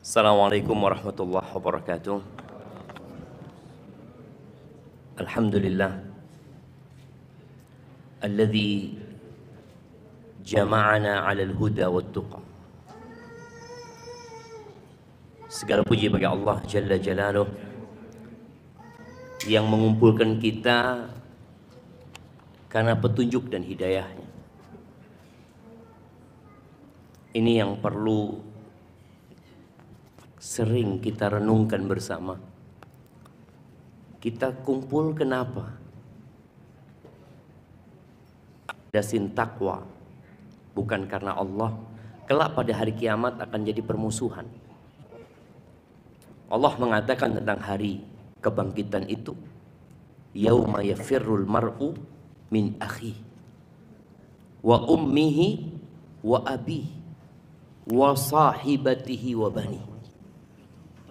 Assalamualaikum warahmatullahi wabarakatuh Alhamdulillah Alladhi Jama'ana ala al-huda wa tuqa Segala puji bagi Allah Jalla Jalaluh Yang mengumpulkan kita Karena petunjuk dan hidayahnya Ini yang perlu sering kita renungkan bersama. Kita kumpul kenapa? Dasin takwa bukan karena Allah. Kelak pada hari kiamat akan jadi permusuhan. Allah mengatakan tentang hari kebangkitan itu yauma yafirrul mar'u min akhi wa ummihi wa abi wa sahibatihi wa bani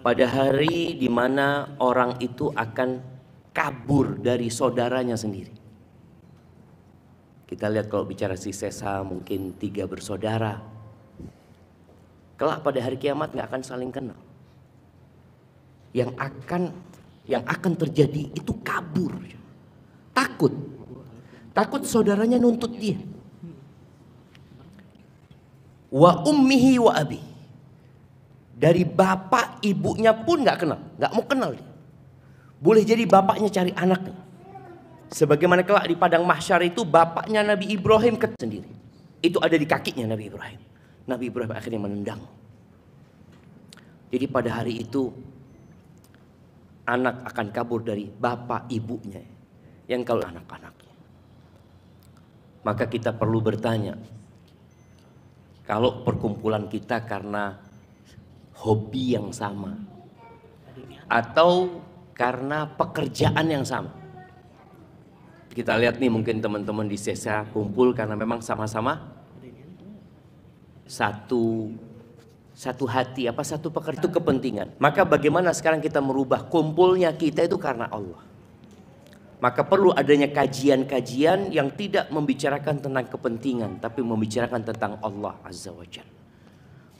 pada hari di mana orang itu akan kabur dari saudaranya sendiri. Kita lihat kalau bicara si Sesa mungkin tiga bersaudara. Kelak pada hari kiamat nggak akan saling kenal. Yang akan yang akan terjadi itu kabur. Takut. Takut saudaranya nuntut dia. Wa ummihi wa abi dari bapak ibunya pun nggak kenal, nggak mau kenal dia. Boleh jadi bapaknya cari anaknya. Sebagaimana kelak di padang mahsyar itu bapaknya Nabi Ibrahim ke sendiri. Itu ada di kakinya Nabi Ibrahim. Nabi Ibrahim akhirnya menendang. Jadi pada hari itu anak akan kabur dari bapak ibunya yang kalau anak-anaknya. Maka kita perlu bertanya, kalau perkumpulan kita karena hobi yang sama atau karena pekerjaan yang sama. Kita lihat nih mungkin teman-teman di sesa kumpul karena memang sama-sama satu satu hati apa satu pekerjaan itu kepentingan. Maka bagaimana sekarang kita merubah kumpulnya kita itu karena Allah. Maka perlu adanya kajian-kajian yang tidak membicarakan tentang kepentingan tapi membicarakan tentang Allah Azza wa Jalla.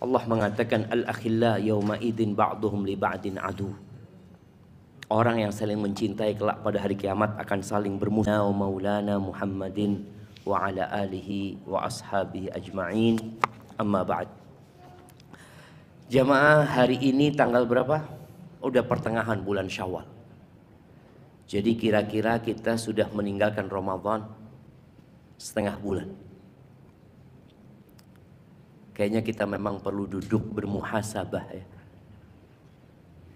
Allah mengatakan al-akhilla yauma idin ba'duhum li ba'din adu. Orang yang saling mencintai kelak pada hari kiamat akan saling bermusuh. Maulana Muhammadin wa ala alihi wa ashabihi ajma'in. Amma ba'd. Jamaah hari ini tanggal berapa? Udah pertengahan bulan Syawal. Jadi kira-kira kita sudah meninggalkan Ramadan setengah bulan. Kayaknya kita memang perlu duduk bermuhasabah ya.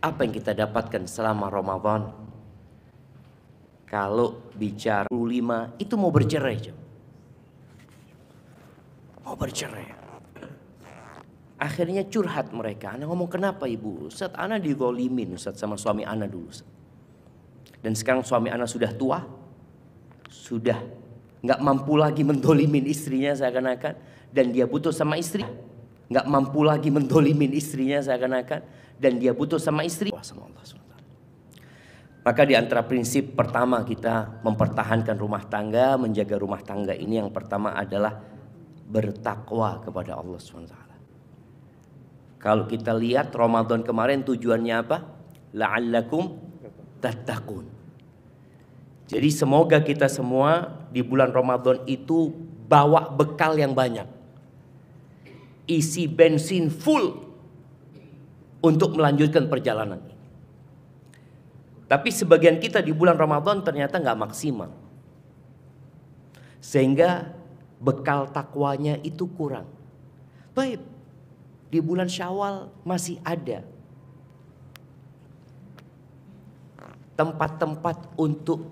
Apa yang kita dapatkan selama Ramadan? Kalau bicara 25 itu mau bercerai, jam. Mau bercerai. Akhirnya curhat mereka. Anak ngomong kenapa ibu? Ustaz Ana digolimin Ustaz sama suami Ana dulu. Ustaz. Dan sekarang suami Ana sudah tua. Sudah nggak mampu lagi mendolimin istrinya seakan-akan dan dia butuh sama istri nggak mampu lagi mendolimin istrinya seakan-akan dan dia butuh sama istri sama Allah SWT. maka di antara prinsip pertama kita mempertahankan rumah tangga menjaga rumah tangga ini yang pertama adalah bertakwa kepada Allah SWT kalau kita lihat Ramadan kemarin tujuannya apa la'allakum tattaqun jadi semoga kita semua di bulan Ramadan itu bawa bekal yang banyak isi bensin full untuk melanjutkan perjalanan Tapi sebagian kita di bulan Ramadan ternyata nggak maksimal. Sehingga bekal takwanya itu kurang. Baik, di bulan Syawal masih ada tempat-tempat untuk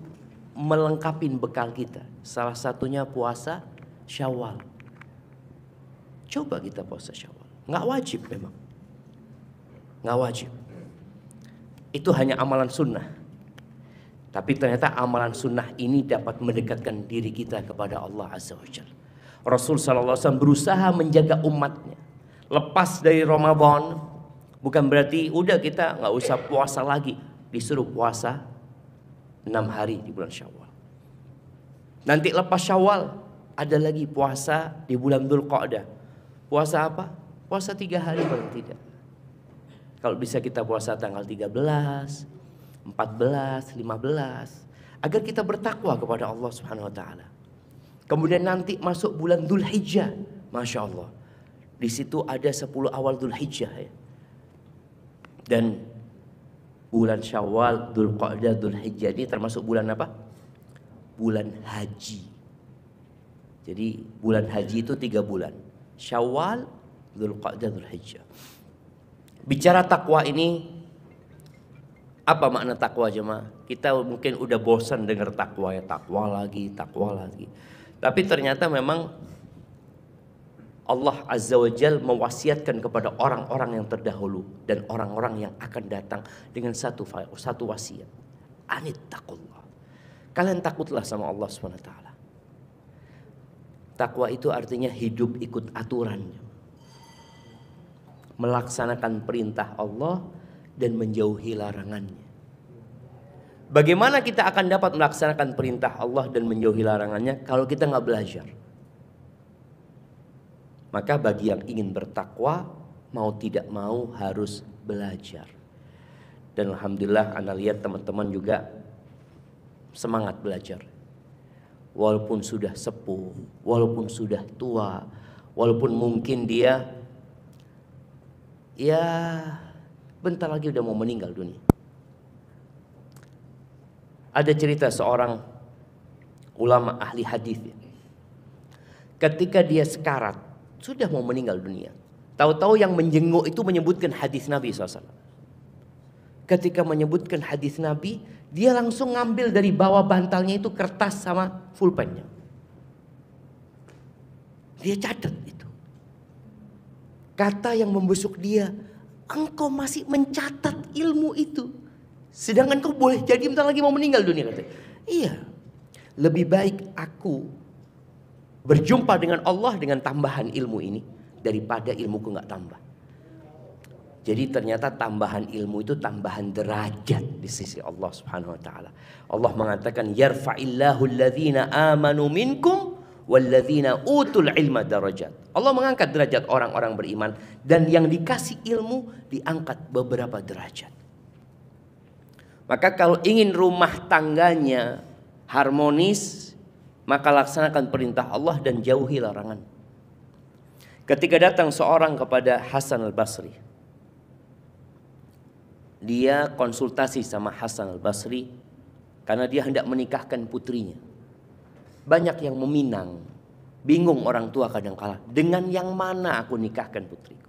melengkapi bekal kita. Salah satunya puasa Syawal. Coba kita puasa ya Syawal. Nggak wajib memang. Nggak wajib. Itu hanya amalan sunnah. Tapi ternyata amalan sunnah ini dapat mendekatkan diri kita kepada Allah Azza wa Jal. Rasul SAW berusaha menjaga umatnya. Lepas dari Ramadan, bukan berarti udah kita nggak usah puasa lagi. Disuruh puasa 6 hari di bulan Syawal. Nanti lepas Syawal ada lagi puasa di bulan Qa'dah. Puasa apa? Puasa tiga hari paling tidak. Kalau bisa kita puasa tanggal 13, 14, 15. Agar kita bertakwa kepada Allah subhanahu wa ta'ala. Kemudian nanti masuk bulan Dhul Hijjah. Masya Allah. Di situ ada 10 awal Dhul Hijjah ya. Dan bulan Syawal, Dhul Qa'dah, Dhul Hijjah ini termasuk bulan apa? Bulan haji. Jadi bulan haji itu tiga bulan. Syawal, Dzulqa'dah, Dzulhijjah. Bicara takwa ini apa makna takwa jemaah? Kita mungkin udah bosan dengar takwa ya, takwa lagi, takwa lagi. Tapi ternyata memang Allah Azza wa Jal mewasiatkan kepada orang-orang yang terdahulu dan orang-orang yang akan datang dengan satu satu wasiat. Anit takullah. Kalian takutlah sama Allah SWT. Takwa itu artinya hidup ikut aturannya, Melaksanakan perintah Allah dan menjauhi larangannya. Bagaimana kita akan dapat melaksanakan perintah Allah dan menjauhi larangannya kalau kita nggak belajar? Maka bagi yang ingin bertakwa mau tidak mau harus belajar. Dan alhamdulillah Anda lihat teman-teman juga semangat belajar walaupun sudah sepuh, walaupun sudah tua, walaupun mungkin dia ya bentar lagi udah mau meninggal dunia. Ada cerita seorang ulama ahli hadis. Ketika dia sekarat, sudah mau meninggal dunia. Tahu-tahu yang menjenguk itu menyebutkan hadis Nabi SAW ketika menyebutkan hadis Nabi, dia langsung ngambil dari bawah bantalnya itu kertas sama pulpennya. Dia catat itu. Kata yang membusuk dia, engkau masih mencatat ilmu itu. Sedangkan kau boleh jadi bentar lagi mau meninggal dunia Kata. Iya. Lebih baik aku berjumpa dengan Allah dengan tambahan ilmu ini daripada ilmuku nggak tambah. Jadi ternyata tambahan ilmu itu tambahan derajat di sisi Allah Subhanahu wa taala. Allah mengatakan yarfa'illahu alladhina amanu minkum walladhina utul ilma darajat. Allah mengangkat derajat orang-orang beriman dan yang dikasih ilmu diangkat beberapa derajat. Maka kalau ingin rumah tangganya harmonis, maka laksanakan perintah Allah dan jauhi larangan. Ketika datang seorang kepada Hasan al-Basri, dia konsultasi sama Hasan al-Basri karena dia hendak menikahkan putrinya. Banyak yang meminang, bingung orang tua kadang kala, dengan yang mana aku nikahkan putriku?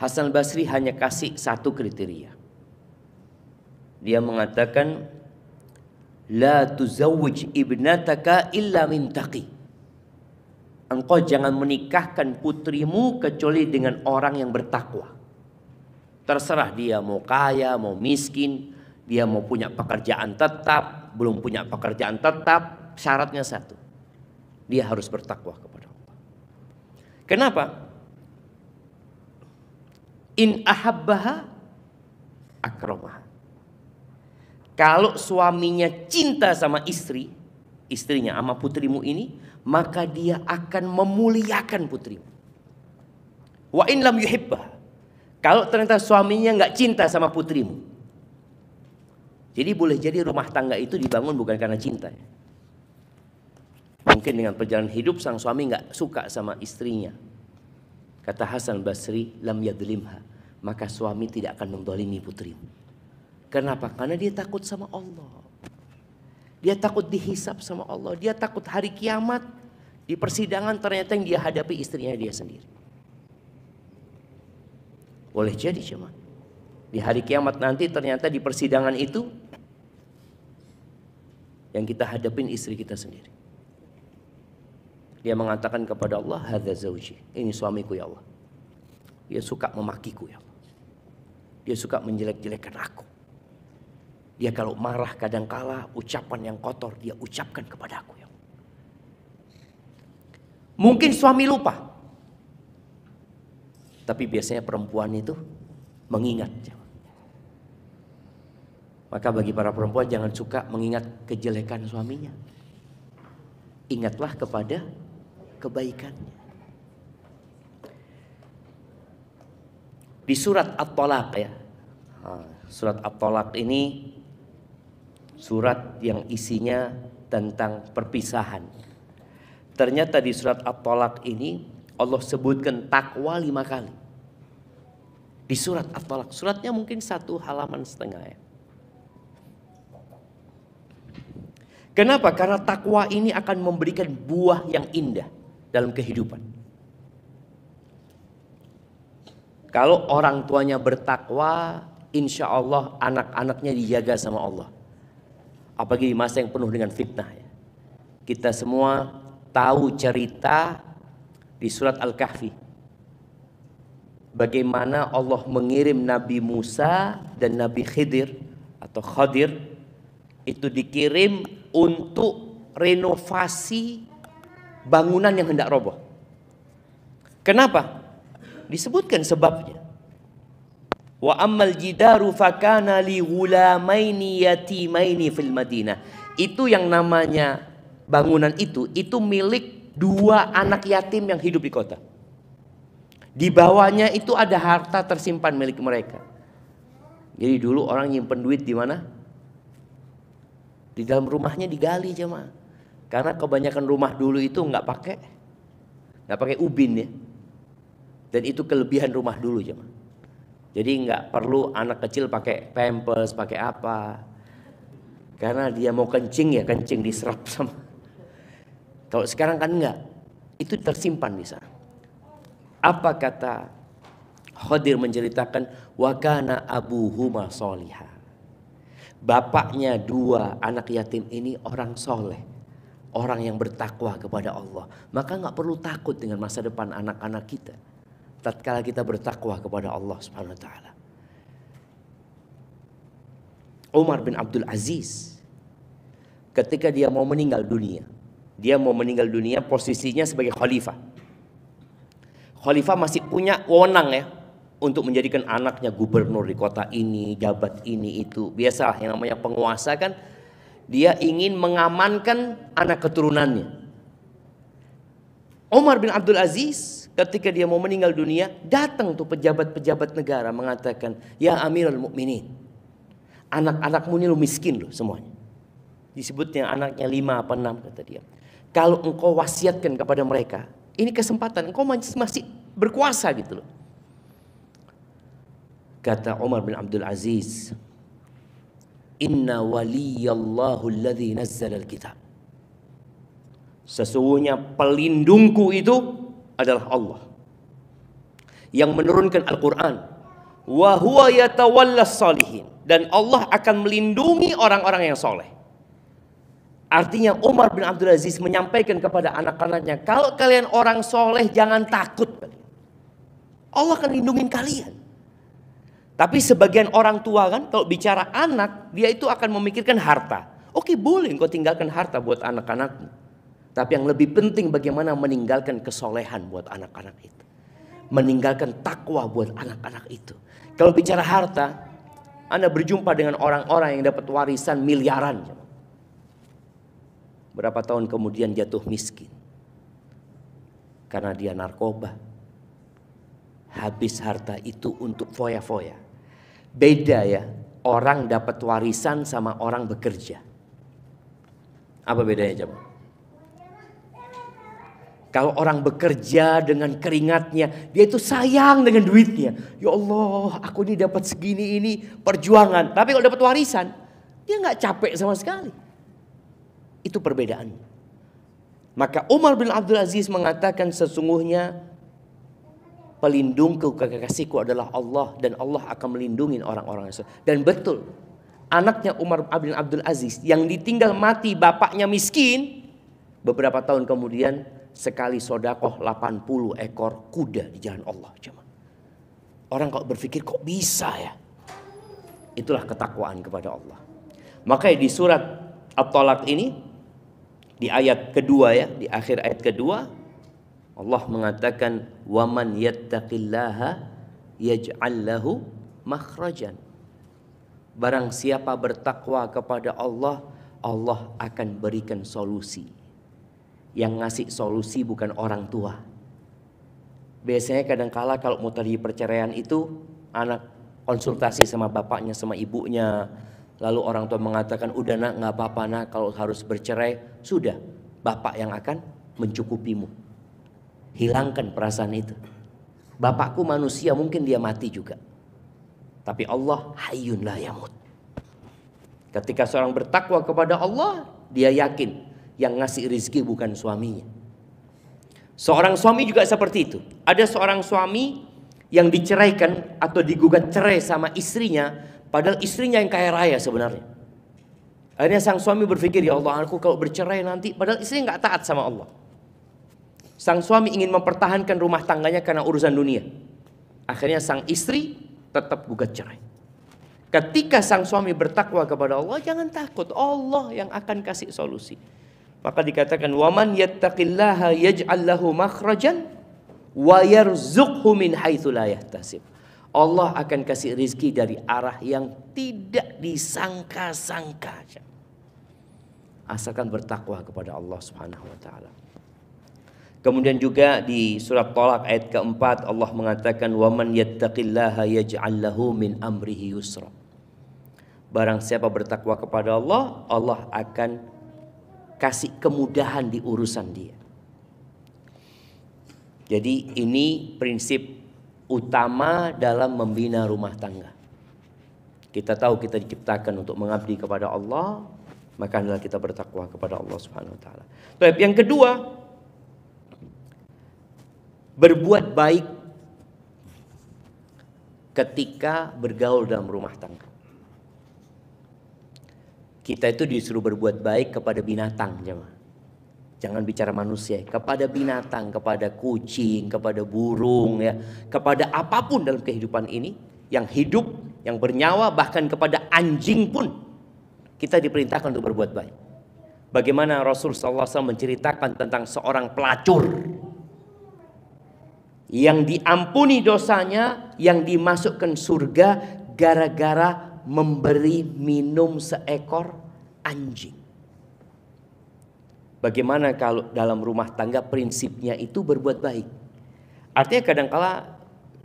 Hasan basri hanya kasih satu kriteria. Dia mengatakan la tuzawwij ibnataka illa min taqi. Engkau jangan menikahkan putrimu kecuali dengan orang yang bertakwa. Terserah dia mau kaya, mau miskin, dia mau punya pekerjaan tetap, belum punya pekerjaan tetap, syaratnya satu. Dia harus bertakwa kepada Allah. Kenapa? In ahabbaha akroma Kalau suaminya cinta sama istri, istrinya sama putrimu ini, maka dia akan memuliakan putrimu. Wa in lam yuhibbah. Kalau ternyata suaminya nggak cinta sama putrimu. Jadi boleh jadi rumah tangga itu dibangun bukan karena cinta. Mungkin dengan perjalanan hidup sang suami nggak suka sama istrinya. Kata Hasan Basri, lam yadlimha. Maka suami tidak akan mendolimi putrimu. Kenapa? Karena dia takut sama Allah. Dia takut dihisap sama Allah. Dia takut hari kiamat di persidangan ternyata yang dia hadapi istrinya dia sendiri. Boleh jadi cuma. Di hari kiamat nanti ternyata di persidangan itu yang kita hadapin istri kita sendiri. Dia mengatakan kepada Allah, "Hadza zauji." Ini suamiku ya Allah. Dia suka memakiku ya Allah. Dia suka menjelek-jelekan aku. Dia kalau marah kadang kala ucapan yang kotor dia ucapkan kepada aku ya Allah. Mungkin suami lupa tapi biasanya perempuan itu mengingat. Maka bagi para perempuan jangan suka mengingat kejelekan suaminya. Ingatlah kepada kebaikannya. Di surat At-Talaq ya. Surat At-Talaq ini surat yang isinya tentang perpisahan. Ternyata di surat At-Talaq ini Allah sebutkan takwa lima kali di surat at Suratnya mungkin satu halaman setengah ya. Kenapa? Karena takwa ini akan memberikan buah yang indah dalam kehidupan. Kalau orang tuanya bertakwa, insya Allah anak-anaknya dijaga sama Allah. Apalagi di masa yang penuh dengan fitnah. Ya. Kita semua tahu cerita di surat Al-Kahfi bagaimana Allah mengirim Nabi Musa dan Nabi Khidir atau Khadir itu dikirim untuk renovasi bangunan yang hendak roboh. Kenapa? Disebutkan sebabnya. Wa ammal jidaru fakana li gulamaini yatimaini fil Madinah. Itu yang namanya bangunan itu itu milik dua anak yatim yang hidup di kota. Di bawahnya itu ada harta tersimpan milik mereka. Jadi dulu orang nyimpen duit di mana? Di dalam rumahnya digali jemaah. Karena kebanyakan rumah dulu itu nggak pakai nggak pakai ubin ya. Dan itu kelebihan rumah dulu jemaah. Jadi nggak perlu anak kecil pakai pampers, pakai apa. Karena dia mau kencing ya kencing diserap sama. Kalau sekarang kan enggak. Itu tersimpan di sana. Apa kata Khadir menceritakan wakana Abu Huma soliha. Bapaknya dua anak yatim ini orang soleh. Orang yang bertakwa kepada Allah. Maka nggak perlu takut dengan masa depan anak-anak kita. Tatkala kita bertakwa kepada Allah subhanahu wa ta'ala. Umar bin Abdul Aziz ketika dia mau meninggal dunia. Dia mau meninggal dunia posisinya sebagai khalifah khalifah masih punya wewenang ya untuk menjadikan anaknya gubernur di kota ini, jabat ini itu. Biasalah yang namanya penguasa kan dia ingin mengamankan anak keturunannya. Umar bin Abdul Aziz ketika dia mau meninggal dunia, datang tuh pejabat-pejabat negara mengatakan, "Ya Amirul Mukminin, anak-anakmu ini lu miskin loh semuanya." Disebutnya anaknya lima apa enam kata dia. Kalau engkau wasiatkan kepada mereka, ini kesempatan, engkau masih berkuasa gitu loh. Kata Umar bin Abdul Aziz, Inna waliyallahu alladhi nazzal al Sesungguhnya pelindungku itu adalah Allah. Yang menurunkan Al-Quran. Wahuwa yatawallas salihin. Dan Allah akan melindungi orang-orang yang soleh. Artinya Umar bin Abdul Aziz menyampaikan kepada anak-anaknya, kalau kalian orang soleh jangan takut. Allah akan lindungi kalian. Tapi sebagian orang tua kan kalau bicara anak, dia itu akan memikirkan harta. Oke boleh kau tinggalkan harta buat anak-anakmu. Tapi yang lebih penting bagaimana meninggalkan kesolehan buat anak-anak itu. Meninggalkan takwa buat anak-anak itu. Kalau bicara harta, Anda berjumpa dengan orang-orang yang dapat warisan miliaran. Berapa tahun kemudian jatuh miskin. Karena dia narkoba. Habis harta itu untuk foya-foya. Beda ya, orang dapat warisan sama orang bekerja. Apa bedanya coba? Kalau orang bekerja dengan keringatnya, dia itu sayang dengan duitnya. Ya Allah, aku ini dapat segini ini perjuangan. Tapi kalau dapat warisan, dia nggak capek sama sekali. Itu perbedaan. Maka Umar bin Abdul Aziz mengatakan sesungguhnya pelindungku kekasihku adalah Allah dan Allah akan melindungi orang-orang yang Dan betul anaknya Umar bin Abdul Aziz yang ditinggal mati bapaknya miskin beberapa tahun kemudian sekali sodakoh 80 ekor kuda di jalan Allah. Cuman. Orang kok berpikir kok bisa ya? Itulah ketakwaan kepada Allah. Makanya di surat At-Talaq ini di ayat kedua ya, di akhir ayat kedua Allah mengatakan waman yattaqillaha yaj'al lahu makhrajan. Barang siapa bertakwa kepada Allah, Allah akan berikan solusi. Yang ngasih solusi bukan orang tua. Biasanya kadangkala kalau mau terjadi perceraian itu anak konsultasi sama bapaknya, sama ibunya, Lalu orang tua mengatakan, udah nak nggak apa-apa nak kalau harus bercerai, sudah bapak yang akan mencukupimu. Hilangkan perasaan itu. Bapakku manusia mungkin dia mati juga. Tapi Allah Hayun la yamut. Ketika seorang bertakwa kepada Allah, dia yakin yang ngasih rizki bukan suaminya. Seorang suami juga seperti itu. Ada seorang suami yang diceraikan atau digugat cerai sama istrinya Padahal istrinya yang kaya raya sebenarnya. Akhirnya sang suami berpikir, ya Allah aku kalau bercerai nanti, padahal istrinya nggak taat sama Allah. Sang suami ingin mempertahankan rumah tangganya karena urusan dunia. Akhirnya sang istri tetap gugat cerai. Ketika sang suami bertakwa kepada Allah, jangan takut, Allah yang akan kasih solusi. Maka dikatakan, "Waman yattaqillaha اللَّهَ يَجْعَلْ makhrajan wa وَيَرْزُقْهُ min حَيْثُ لَا Allah akan kasih rizki dari arah yang tidak disangka-sangka. Asalkan bertakwa kepada Allah Subhanahu wa taala. Kemudian juga di surat Talak ayat keempat Allah mengatakan waman yattaqillaha yaj'al lahu min amrihi yusra. Barang siapa bertakwa kepada Allah, Allah akan kasih kemudahan di urusan dia. Jadi ini prinsip utama dalam membina rumah tangga. Kita tahu kita diciptakan untuk mengabdi kepada Allah, maka hendaklah kita bertakwa kepada Allah Subhanahu wa taala. Baik, yang kedua berbuat baik ketika bergaul dalam rumah tangga. Kita itu disuruh berbuat baik kepada binatang, jemaah. Jangan bicara manusia, ya. kepada binatang, kepada kucing, kepada burung ya, kepada apapun dalam kehidupan ini yang hidup, yang bernyawa bahkan kepada anjing pun kita diperintahkan untuk berbuat baik. Bagaimana Rasul SAW menceritakan tentang seorang pelacur yang diampuni dosanya, yang dimasukkan surga gara-gara memberi minum seekor anjing. Bagaimana kalau dalam rumah tangga prinsipnya itu berbuat baik? Artinya kadangkala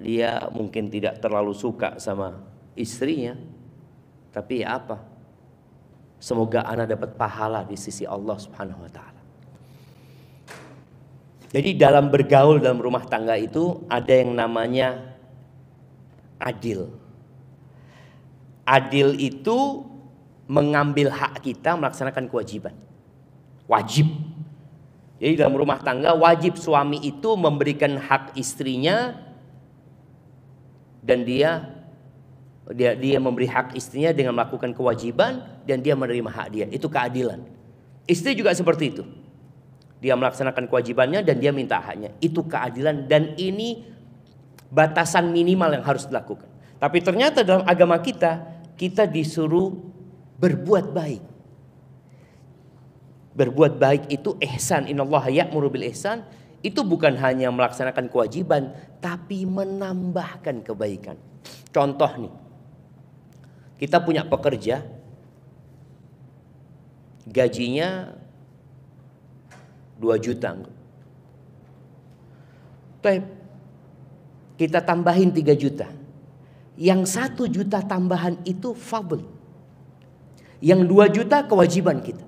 dia mungkin tidak terlalu suka sama istrinya. Tapi ya apa? Semoga anak dapat pahala di sisi Allah Subhanahu wa taala. Jadi dalam bergaul dalam rumah tangga itu ada yang namanya adil. Adil itu mengambil hak kita melaksanakan kewajiban wajib. Jadi dalam rumah tangga wajib suami itu memberikan hak istrinya dan dia dia dia memberi hak istrinya dengan melakukan kewajiban dan dia menerima hak dia. Itu keadilan. Istri juga seperti itu. Dia melaksanakan kewajibannya dan dia minta haknya. Itu keadilan dan ini batasan minimal yang harus dilakukan. Tapi ternyata dalam agama kita kita disuruh berbuat baik berbuat baik itu ihsan innallaha ya'muru bil ihsan itu bukan hanya melaksanakan kewajiban tapi menambahkan kebaikan. Contoh nih. Kita punya pekerja gajinya 2 juta. Tapi kita tambahin 3 juta. Yang satu juta tambahan itu fabel. Yang 2 juta kewajiban kita.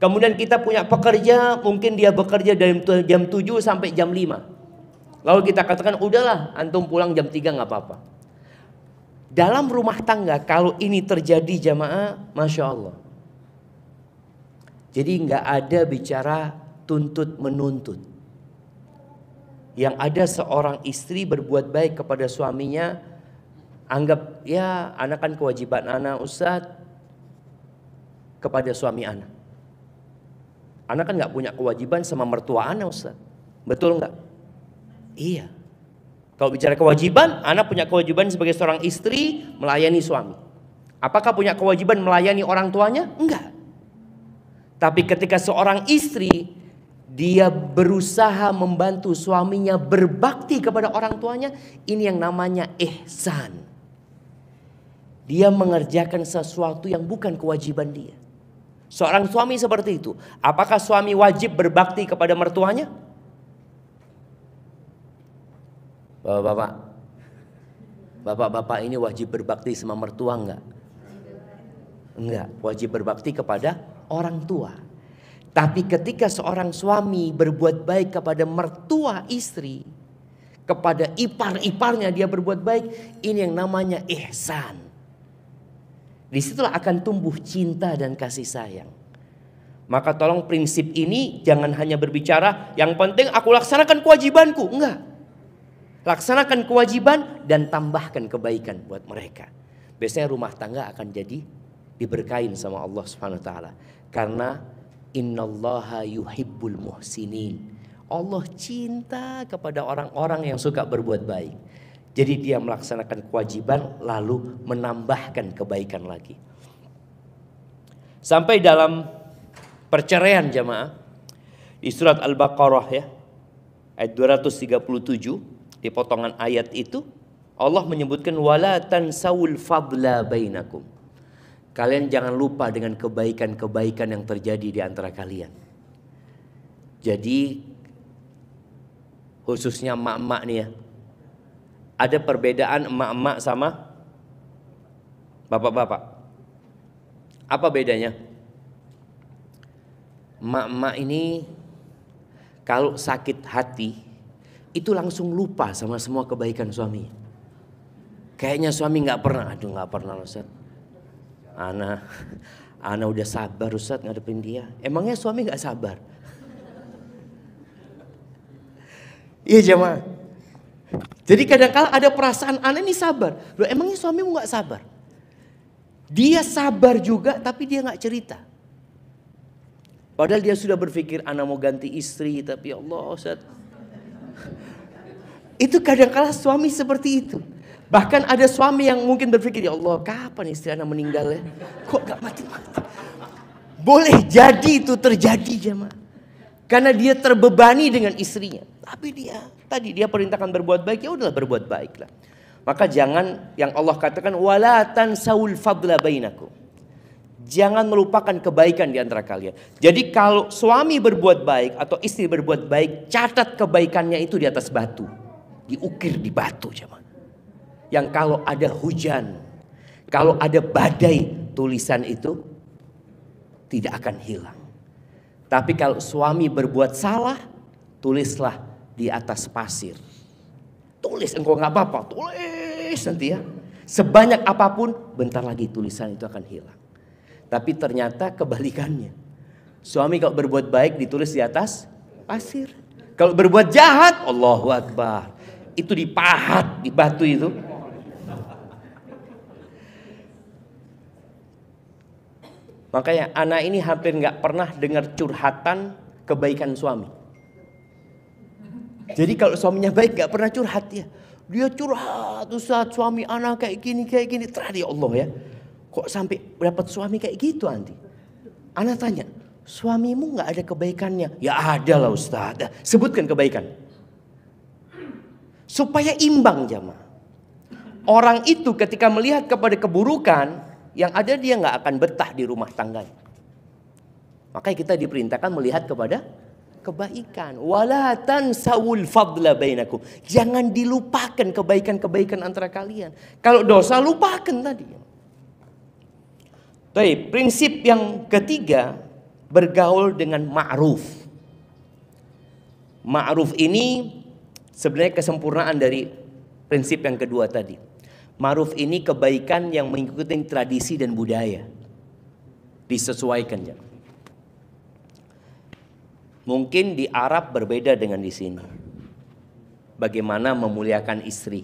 Kemudian kita punya pekerja, mungkin dia bekerja dari jam 7 sampai jam 5. Lalu kita katakan, udahlah antum pulang jam 3 nggak apa-apa. Dalam rumah tangga kalau ini terjadi jamaah, Masya Allah. Jadi nggak ada bicara tuntut menuntut. Yang ada seorang istri berbuat baik kepada suaminya, anggap ya anak kan kewajiban anak usah kepada suami anak. Anak kan nggak punya kewajiban sama mertua anak Ustaz. Betul nggak? Iya. Kalau bicara kewajiban, anak punya kewajiban sebagai seorang istri melayani suami. Apakah punya kewajiban melayani orang tuanya? Enggak. Tapi ketika seorang istri dia berusaha membantu suaminya berbakti kepada orang tuanya, ini yang namanya ihsan. Dia mengerjakan sesuatu yang bukan kewajiban dia. Seorang suami seperti itu, apakah suami wajib berbakti kepada mertuanya? Bapak-bapak, bapak-bapak ini wajib berbakti sama mertua enggak? Enggak, wajib berbakti kepada orang tua. Tapi ketika seorang suami berbuat baik kepada mertua istri, kepada ipar-iparnya dia berbuat baik, ini yang namanya ihsan. Disitulah akan tumbuh cinta dan kasih sayang. Maka tolong prinsip ini jangan hanya berbicara yang penting aku laksanakan kewajibanku. Enggak. Laksanakan kewajiban dan tambahkan kebaikan buat mereka. Biasanya rumah tangga akan jadi diberkain sama Allah Subhanahu taala. Karena innallaha yuhibbul muhsinin. Allah cinta kepada orang-orang yang suka berbuat baik. Jadi dia melaksanakan kewajiban lalu menambahkan kebaikan lagi. Sampai dalam perceraian jamaah di surat Al-Baqarah ya ayat 237 di potongan ayat itu Allah menyebutkan wala tansaul fadla bainakum. Kalian jangan lupa dengan kebaikan-kebaikan yang terjadi di antara kalian. Jadi khususnya mak-mak nih ya, ada perbedaan emak-emak sama bapak-bapak. Apa bedanya? Emak-emak ini kalau sakit hati itu langsung lupa sama semua kebaikan suami. Kayaknya suami nggak pernah, aduh nggak pernah Ustaz. Ana, Ana udah sabar Ustaz ngadepin dia. Emangnya suami nggak sabar? Iya jemaah. Jadi kadang-kala ada perasaan aneh nih sabar. Loh emangnya suamimu gak sabar? Dia sabar juga tapi dia gak cerita. Padahal dia sudah berpikir anak mau ganti istri tapi ya Allah Ustaz. itu kadang-kala suami seperti itu. Bahkan ada suami yang mungkin berpikir, ya Allah kapan istri anak meninggal ya? Kok gak mati-mati? Boleh jadi itu terjadi jemaah. Karena dia terbebani dengan istrinya. Tapi dia Tadi dia perintahkan berbuat baik, ya udahlah berbuat baiklah. Maka jangan yang Allah katakan walatan saul fadla bainaku Jangan melupakan kebaikan di antara kalian. Jadi kalau suami berbuat baik atau istri berbuat baik, catat kebaikannya itu di atas batu. Diukir di batu cuman. Yang kalau ada hujan, kalau ada badai, tulisan itu tidak akan hilang. Tapi kalau suami berbuat salah, tulislah di atas pasir. Tulis engkau nggak apa-apa, tulis nanti ya. Sebanyak apapun, bentar lagi tulisan itu akan hilang. Tapi ternyata kebalikannya. Suami kalau berbuat baik ditulis di atas pasir. Kalau berbuat jahat, Allahu Akbar. Itu dipahat di batu itu. Makanya anak ini hampir nggak pernah dengar curhatan kebaikan suami. Jadi kalau suaminya baik gak pernah curhat ya. Dia curhat Ustaz suami anak kayak gini kayak gini. Terhadap ya Allah ya. Kok sampai dapat suami kayak gitu nanti? Anak tanya, suamimu nggak ada kebaikannya? Ya ada lah Ustaz. Sebutkan kebaikan. Supaya imbang jamaah. Orang itu ketika melihat kepada keburukan yang ada dia nggak akan betah di rumah tangganya. Makanya kita diperintahkan melihat kepada kebaikan. Wala tansawul fadla bainakum. Jangan dilupakan kebaikan-kebaikan antara kalian. Kalau dosa lupakan tadi. Tapi prinsip yang ketiga bergaul dengan ma'ruf. Ma'ruf ini sebenarnya kesempurnaan dari prinsip yang kedua tadi. Ma'ruf ini kebaikan yang mengikuti tradisi dan budaya. Disesuaikan jangan. Mungkin di Arab berbeda dengan di sini. Bagaimana memuliakan istri?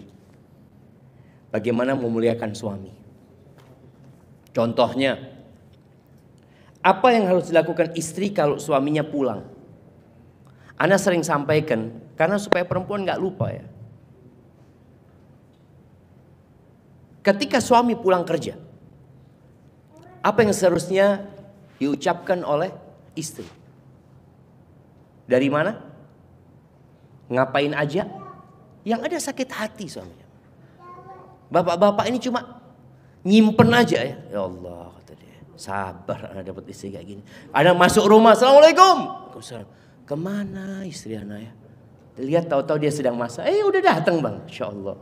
Bagaimana memuliakan suami? Contohnya, apa yang harus dilakukan istri kalau suaminya pulang? Anda sering sampaikan karena supaya perempuan nggak lupa ya. Ketika suami pulang kerja, apa yang seharusnya diucapkan oleh istri? Dari mana? Ngapain aja? Yang ada sakit hati suaminya. Bapak-bapak ini cuma nyimpen aja ya. Ya Allah kata dia. Sabar anak dapat istri kayak gini. Anak masuk rumah, Assalamualaikum. Waalaikumsalam. Kemana istri anak ya? Lihat tahu-tahu dia sedang masak. Eh udah datang bang, insya Allah.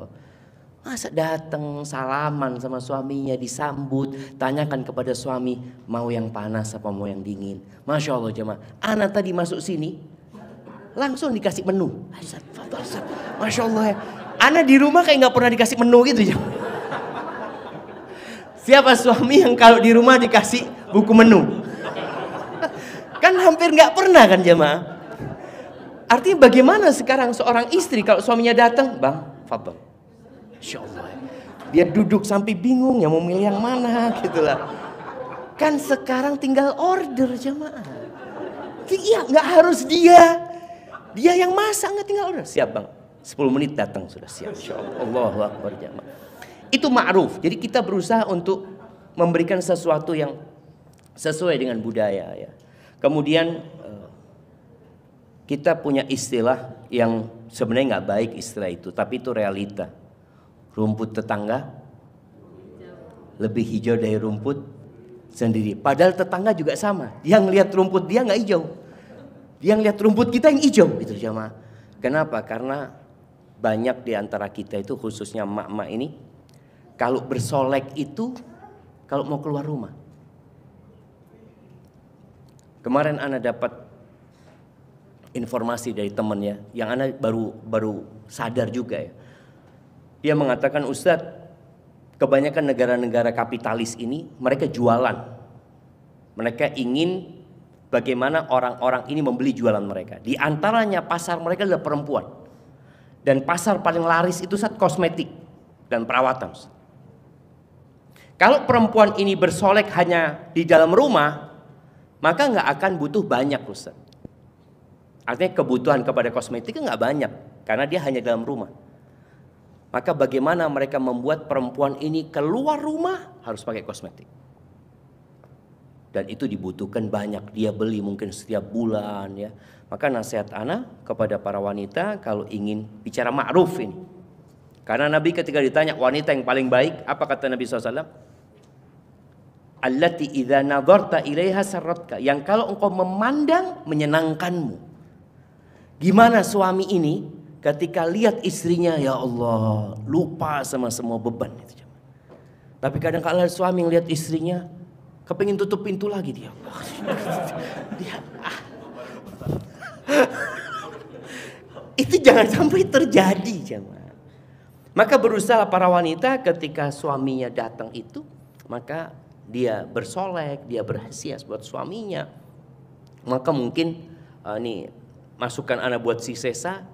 Masa datang salaman sama suaminya disambut, tanyakan kepada suami mau yang panas apa mau yang dingin. Masya Allah jemaah, anak tadi masuk sini langsung dikasih menu. Masya Allah ya. Ana di rumah kayak nggak pernah dikasih menu gitu ya. Siapa suami yang kalau di rumah dikasih buku menu? Kan hampir nggak pernah kan jemaah. Artinya bagaimana sekarang seorang istri kalau suaminya datang, bang, fadl, insya Allah. Ya. Dia duduk sampai bingung yang mau milih yang mana gitulah. Kan sekarang tinggal order jemaah. Iya, nggak harus dia. Dia yang masak nggak tinggal order. Siap bang. 10 menit datang sudah siap. Allah. Akbar jamaah. Itu ma'ruf. Jadi kita berusaha untuk memberikan sesuatu yang sesuai dengan budaya ya. Kemudian eh, kita punya istilah yang sebenarnya nggak baik istilah itu, tapi itu realita. Rumput tetangga lebih hijau dari rumput sendiri. Padahal tetangga juga sama. Yang lihat rumput dia nggak hijau yang lihat rumput kita yang hijau gitu jamaah. Kenapa? Karena banyak di antara kita itu khususnya mak-mak ini kalau bersolek itu kalau mau keluar rumah. Kemarin Ana dapat informasi dari temannya yang Ana baru baru sadar juga ya. Dia mengatakan Ustadz kebanyakan negara-negara kapitalis ini mereka jualan. Mereka ingin bagaimana orang-orang ini membeli jualan mereka. Di antaranya pasar mereka adalah perempuan. Dan pasar paling laris itu saat kosmetik dan perawatan. Kalau perempuan ini bersolek hanya di dalam rumah, maka nggak akan butuh banyak Ustaz. Artinya kebutuhan kepada kosmetik nggak banyak, karena dia hanya dalam rumah. Maka bagaimana mereka membuat perempuan ini keluar rumah harus pakai kosmetik dan itu dibutuhkan banyak dia beli mungkin setiap bulan ya maka nasihat ana kepada para wanita kalau ingin bicara ma'ruf ini karena Nabi ketika ditanya wanita yang paling baik apa kata Nabi SAW allati idza nadarta ilaiha sarratka yang kalau engkau memandang menyenangkanmu gimana suami ini ketika lihat istrinya ya Allah lupa sama semua beban itu tapi kadang kala suami yang lihat istrinya Kepengen tutup pintu lagi dia. dia ah. Itu jangan sampai terjadi, jangan. Maka berusaha para wanita ketika suaminya datang itu, maka dia bersolek, dia berhasias buat suaminya. Maka mungkin uh, nih masukkan anak buat si Sesa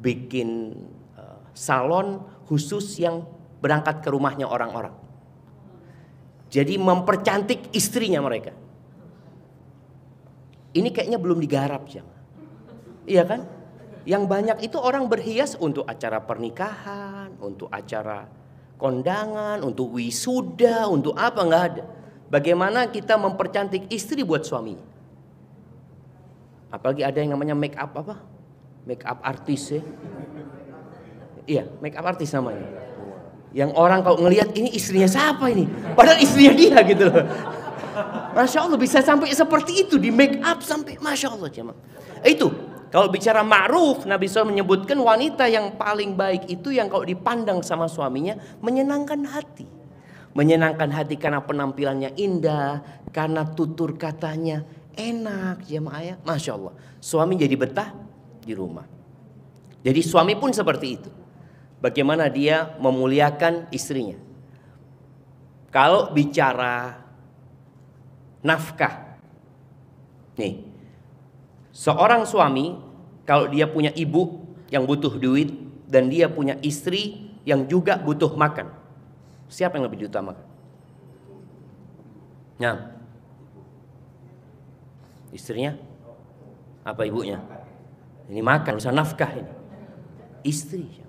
bikin uh, salon khusus yang berangkat ke rumahnya orang-orang. Jadi mempercantik istrinya mereka. Ini kayaknya belum digarap sih, Iya kan? Yang banyak itu orang berhias untuk acara pernikahan, untuk acara kondangan, untuk wisuda, untuk apa nggak ada. Bagaimana kita mempercantik istri buat suami? Apalagi ada yang namanya make up apa? Make up artis ya. Iya, make up artis namanya. Yang orang kalau ngelihat ini istrinya siapa ini? Padahal istrinya dia gitu loh. Masya Allah bisa sampai seperti itu di make up sampai Masya Allah jemaah. Itu kalau bicara ma'ruf, Nabi SAW menyebutkan wanita yang paling baik itu yang kalau dipandang sama suaminya menyenangkan hati. Menyenangkan hati karena penampilannya indah, karena tutur katanya enak jemaah ya. Masya Allah. Suami jadi betah di rumah. Jadi suami pun seperti itu bagaimana dia memuliakan istrinya. Kalau bicara nafkah, nih, seorang suami kalau dia punya ibu yang butuh duit dan dia punya istri yang juga butuh makan, siapa yang lebih diutamakan? Nah, istrinya apa ibunya? Ini makan, urusan nafkah ini. Istri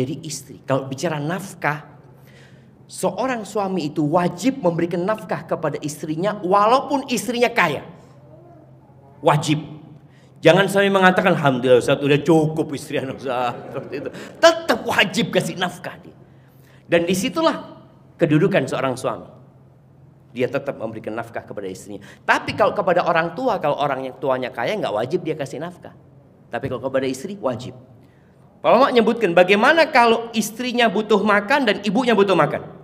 dari istri. Kalau bicara nafkah, seorang suami itu wajib memberikan nafkah kepada istrinya walaupun istrinya kaya. Wajib. Jangan suami mengatakan alhamdulillah Ustaz udah cukup istri anak Ustaz. Tetap wajib kasih nafkah dia. Dan disitulah kedudukan seorang suami. Dia tetap memberikan nafkah kepada istrinya. Tapi kalau kepada orang tua, kalau orang yang tuanya kaya nggak wajib dia kasih nafkah. Tapi kalau kepada istri wajib. Pak ulama nyebutkan bagaimana kalau istrinya butuh makan dan ibunya butuh makan.